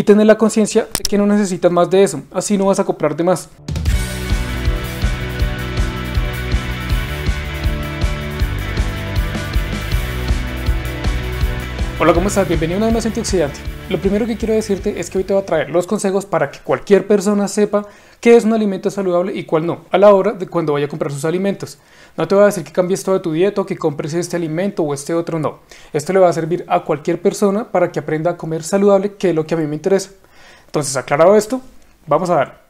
y tener la conciencia de que no necesitas más de eso, así no vas a comprar de más. Hola, ¿cómo estás? Bienvenido una vez más Antioxidante. Lo primero que quiero decirte es que hoy te voy a traer los consejos para que cualquier persona sepa qué es un alimento saludable y cuál no, a la hora de cuando vaya a comprar sus alimentos. No te voy a decir que cambies toda tu dieta o que compres este alimento o este otro, no. Esto le va a servir a cualquier persona para que aprenda a comer saludable, que es lo que a mí me interesa. Entonces, aclarado esto, vamos a dar.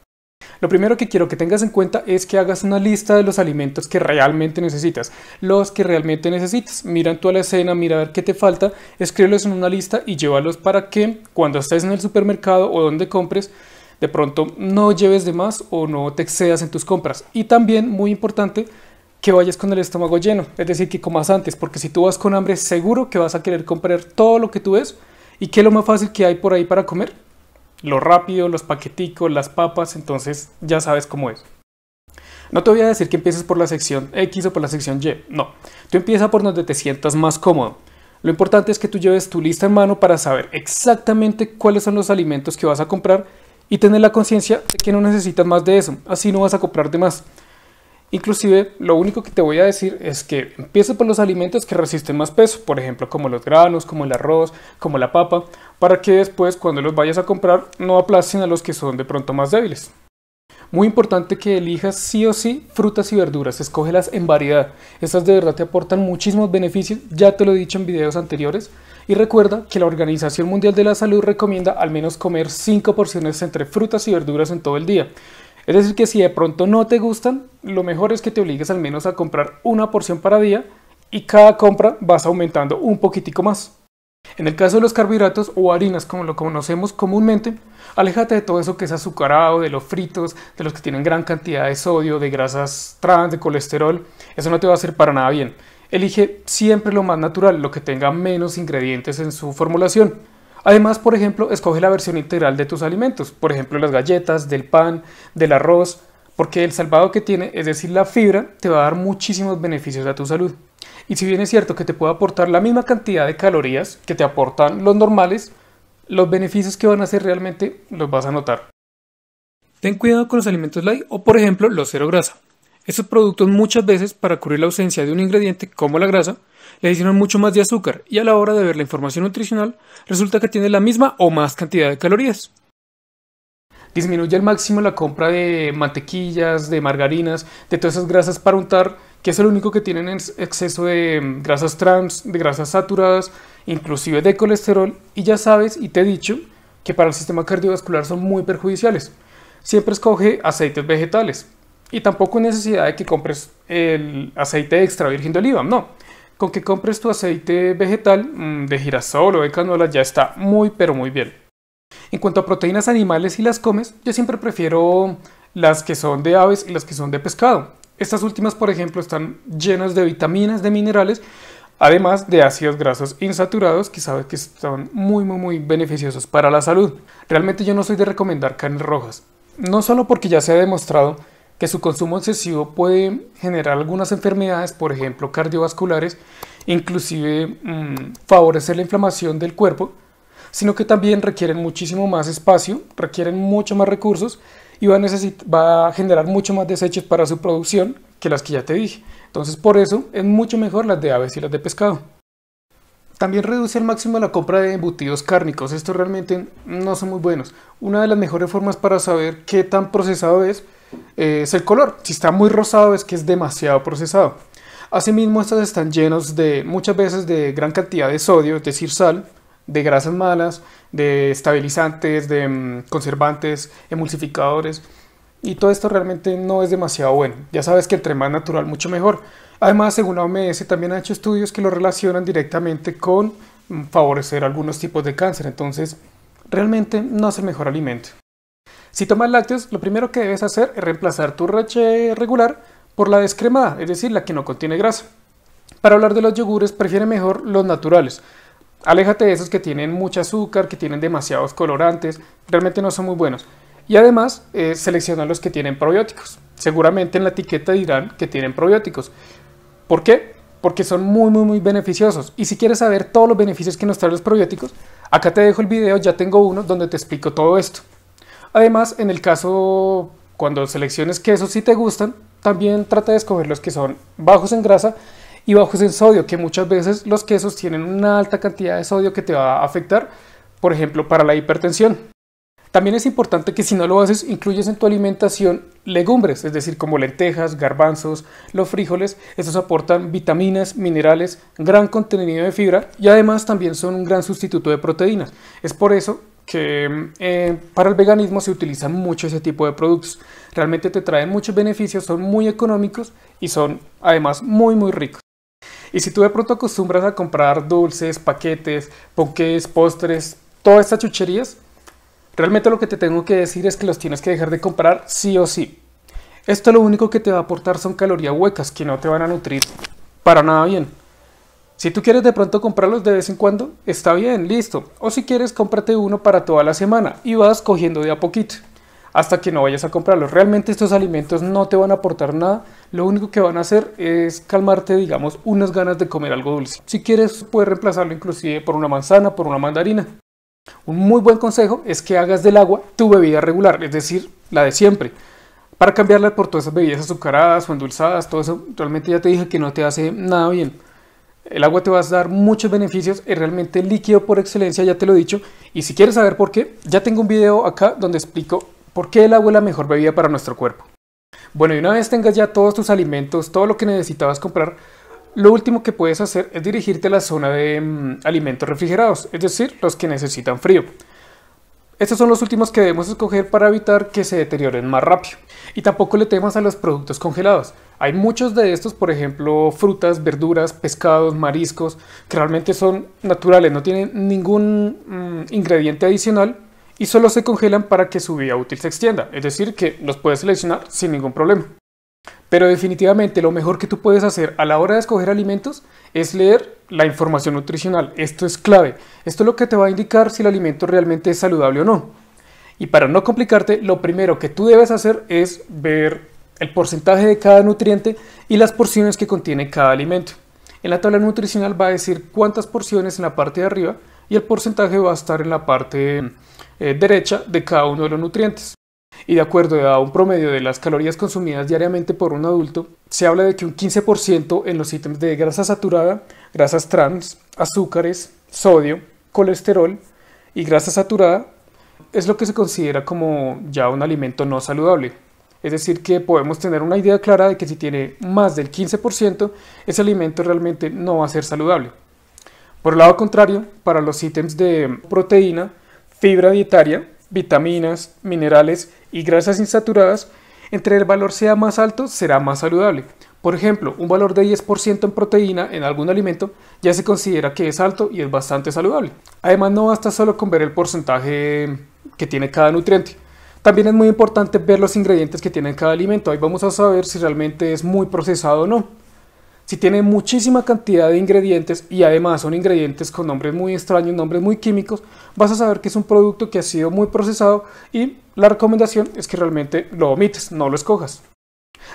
Lo primero que quiero que tengas en cuenta es que hagas una lista de los alimentos que realmente necesitas. Los que realmente necesitas. Mira a la escena, mira a ver qué te falta, escríbelos en una lista y llévalos para que cuando estés en el supermercado o donde compres, de pronto no lleves de más o no te excedas en tus compras. Y también, muy importante, que vayas con el estómago lleno, es decir, que comas antes, porque si tú vas con hambre, seguro que vas a querer comprar todo lo que tú ves. ¿Y qué es lo más fácil que hay por ahí para comer? Lo rápido, los paqueticos, las papas, entonces ya sabes cómo es. No te voy a decir que empieces por la sección X o por la sección Y, no. Tú empieza por donde te sientas más cómodo. Lo importante es que tú lleves tu lista en mano para saber exactamente cuáles son los alimentos que vas a comprar y tener la conciencia de que no necesitas más de eso, así no vas a comprar de más. Inclusive, lo único que te voy a decir es que empieces por los alimentos que resisten más peso, por ejemplo, como los granos, como el arroz, como la papa, para que después cuando los vayas a comprar no aplasten a los que son de pronto más débiles. Muy importante que elijas sí o sí frutas y verduras, escógelas en variedad. Estas de verdad te aportan muchísimos beneficios, ya te lo he dicho en videos anteriores, y recuerda que la Organización Mundial de la Salud recomienda al menos comer 5 porciones entre frutas y verduras en todo el día. Es decir, que si de pronto no te gustan, lo mejor es que te obligues al menos a comprar una porción para día y cada compra vas aumentando un poquitico más. En el caso de los carbohidratos o harinas como lo conocemos comúnmente, aléjate de todo eso que es azucarado, de los fritos, de los que tienen gran cantidad de sodio, de grasas trans, de colesterol. Eso no te va a hacer para nada bien elige siempre lo más natural, lo que tenga menos ingredientes en su formulación. Además, por ejemplo, escoge la versión integral de tus alimentos, por ejemplo, las galletas, del pan, del arroz, porque el salvado que tiene, es decir, la fibra, te va a dar muchísimos beneficios a tu salud. Y si bien es cierto que te puede aportar la misma cantidad de calorías que te aportan los normales, los beneficios que van a hacer realmente los vas a notar. Ten cuidado con los alimentos light o por ejemplo los cero grasa. Estos productos muchas veces, para cubrir la ausencia de un ingrediente como la grasa, le adicionan mucho más de azúcar y a la hora de ver la información nutricional resulta que tiene la misma o más cantidad de calorías. Disminuye al máximo la compra de mantequillas, de margarinas, de todas esas grasas para untar, que es el único que tienen exceso de grasas trans, de grasas saturadas, inclusive de colesterol, y ya sabes y te he dicho que para el sistema cardiovascular son muy perjudiciales. Siempre escoge aceites vegetales, y tampoco necesidad de que compres el aceite extra virgen de oliva, no. Con que compres tu aceite vegetal mm, de girasol o de canola ya está muy pero muy bien. En cuanto a proteínas animales y las comes, yo siempre prefiero las que son de aves y las que son de pescado. Estas últimas, por ejemplo, están llenas de vitaminas, de minerales, además de ácidos grasos insaturados que sabes que son muy muy muy beneficiosos para la salud. Realmente yo no soy de recomendar carnes rojas, no solo porque ya se ha demostrado que su consumo excesivo puede generar algunas enfermedades, por ejemplo cardiovasculares, inclusive mm, favorecer la inflamación del cuerpo, sino que también requieren muchísimo más espacio, requieren mucho más recursos y va a, va a generar mucho más desechos para su producción que las que ya te dije. Entonces por eso es mucho mejor las de aves y las de pescado. También reduce al máximo la compra de embutidos cárnicos. Estos realmente no son muy buenos. Una de las mejores formas para saber qué tan procesado es es el color. Si está muy rosado es que es demasiado procesado. Asimismo, estos están llenos de muchas veces de gran cantidad de sodio, es decir, sal, de grasas malas, de estabilizantes, de mm, conservantes, emulsificadores. Y todo esto realmente no es demasiado bueno. Ya sabes que el más natural, mucho mejor. Además, según la OMS, también han hecho estudios que lo relacionan directamente con mm, favorecer algunos tipos de cáncer. Entonces, realmente no es el mejor alimento. Si tomas lácteos, lo primero que debes hacer es reemplazar tu leche regular por la descremada, es decir, la que no contiene grasa. Para hablar de los yogures, prefiere mejor los naturales. Aléjate de esos que tienen mucho azúcar, que tienen demasiados colorantes, realmente no son muy buenos. Y además, eh, selecciona los que tienen probióticos. Seguramente en la etiqueta dirán que tienen probióticos. ¿Por qué? Porque son muy, muy, muy beneficiosos. Y si quieres saber todos los beneficios que nos traen los probióticos, acá te dejo el video, ya tengo uno donde te explico todo esto. Además, en el caso cuando selecciones quesos si te gustan, también trata de escoger los que son bajos en grasa y bajos en sodio, que muchas veces los quesos tienen una alta cantidad de sodio que te va a afectar, por ejemplo, para la hipertensión. También es importante que si no lo haces, incluyes en tu alimentación legumbres, es decir, como lentejas, garbanzos, los frijoles. Estos aportan vitaminas, minerales, gran contenido de fibra y además también son un gran sustituto de proteínas. Es por eso que eh, para el veganismo se utilizan mucho ese tipo de productos. Realmente te traen muchos beneficios, son muy económicos y son además muy muy ricos. Y si tú de pronto acostumbras a comprar dulces, paquetes, ponques, postres, todas estas chucherías, realmente lo que te tengo que decir es que los tienes que dejar de comprar sí o sí. Esto lo único que te va a aportar son calorías huecas que no te van a nutrir para nada bien. Si tú quieres de pronto comprarlos de vez en cuando, está bien, listo. O si quieres, cómprate uno para toda la semana y vas cogiendo de a poquito hasta que no vayas a comprarlos. Realmente estos alimentos no te van a aportar nada, lo único que van a hacer es calmarte, digamos, unas ganas de comer algo dulce. Si quieres, puedes reemplazarlo inclusive por una manzana, por una mandarina. Un muy buen consejo es que hagas del agua tu bebida regular, es decir, la de siempre. Para cambiarla por todas esas bebidas azucaradas o endulzadas, todo eso realmente ya te dije que no te hace nada bien. El agua te va a dar muchos beneficios, es realmente líquido por excelencia, ya te lo he dicho. Y si quieres saber por qué, ya tengo un video acá donde explico por qué el agua es la mejor bebida para nuestro cuerpo. Bueno, y una vez tengas ya todos tus alimentos, todo lo que necesitabas comprar, lo último que puedes hacer es dirigirte a la zona de mm, alimentos refrigerados, es decir, los que necesitan frío. Estos son los últimos que debemos escoger para evitar que se deterioren más rápido. Y tampoco le temas a los productos congelados. Hay muchos de estos, por ejemplo, frutas, verduras, pescados, mariscos, que realmente son naturales, no tienen ningún mm, ingrediente adicional y solo se congelan para que su vida útil se extienda. Es decir, que los puedes seleccionar sin ningún problema. Pero definitivamente lo mejor que tú puedes hacer a la hora de escoger alimentos es leer la información nutricional. Esto es clave. Esto es lo que te va a indicar si el alimento realmente es saludable o no. Y para no complicarte, lo primero que tú debes hacer es ver el porcentaje de cada nutriente y las porciones que contiene cada alimento. En la tabla nutricional va a decir cuántas porciones en la parte de arriba y el porcentaje va a estar en la parte eh, derecha de cada uno de los nutrientes. Y de acuerdo a un promedio de las calorías consumidas diariamente por un adulto, se habla de que un 15% en los ítems de grasa saturada, grasas trans, azúcares, sodio, colesterol y grasa saturada es lo que se considera como ya un alimento no saludable. Es decir, que podemos tener una idea clara de que si tiene más del 15%, ese alimento realmente no va a ser saludable. Por el lado contrario, para los ítems de proteína, fibra dietaria, vitaminas, minerales y grasas insaturadas, entre el valor sea más alto será más saludable. Por ejemplo, un valor de 10% en proteína en algún alimento ya se considera que es alto y es bastante saludable. Además, no basta solo con ver el porcentaje que tiene cada nutriente. También es muy importante ver los ingredientes que tiene cada alimento. Ahí vamos a saber si realmente es muy procesado o no si tiene muchísima cantidad de ingredientes y además son ingredientes con nombres muy extraños, nombres muy químicos, vas a saber que es un producto que ha sido muy procesado y la recomendación es que realmente lo omites, no lo escojas.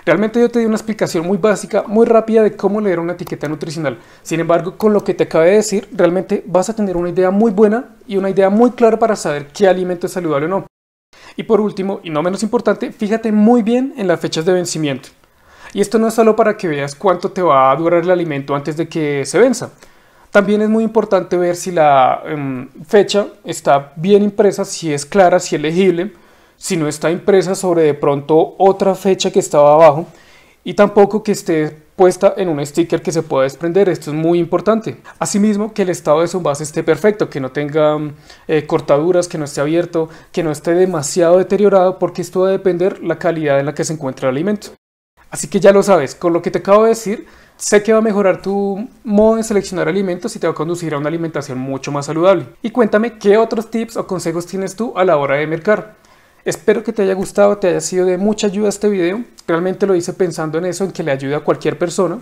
Realmente yo te di una explicación muy básica, muy rápida de cómo leer una etiqueta nutricional. Sin embargo, con lo que te acabé de decir, realmente vas a tener una idea muy buena y una idea muy clara para saber qué alimento es saludable o no. Y por último, y no menos importante, fíjate muy bien en las fechas de vencimiento. Y esto no es solo para que veas cuánto te va a durar el alimento antes de que se venza. También es muy importante ver si la em, fecha está bien impresa, si es clara, si es legible, si no está impresa sobre de pronto otra fecha que estaba abajo y tampoco que esté puesta en un sticker que se pueda desprender, esto es muy importante. Asimismo, que el estado de su base esté perfecto, que no tenga em, eh, cortaduras, que no esté abierto, que no esté demasiado deteriorado, porque esto va a depender la calidad en la que se encuentra el alimento. Así que ya lo sabes, con lo que te acabo de decir, sé que va a mejorar tu modo de seleccionar alimentos y te va a conducir a una alimentación mucho más saludable. Y cuéntame qué otros tips o consejos tienes tú a la hora de mercar. Espero que te haya gustado, te haya sido de mucha ayuda este video. Realmente lo hice pensando en eso, en que le ayude a cualquier persona.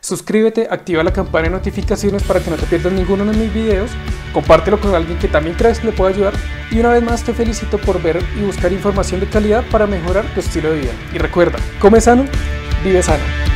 Suscríbete, activa la campana de notificaciones para que no te pierdas ninguno de mis videos, compártelo con alguien que también creas que le pueda ayudar y una vez más te felicito por ver y buscar información de calidad para mejorar tu estilo de vida. Y recuerda, come sano, vive sano.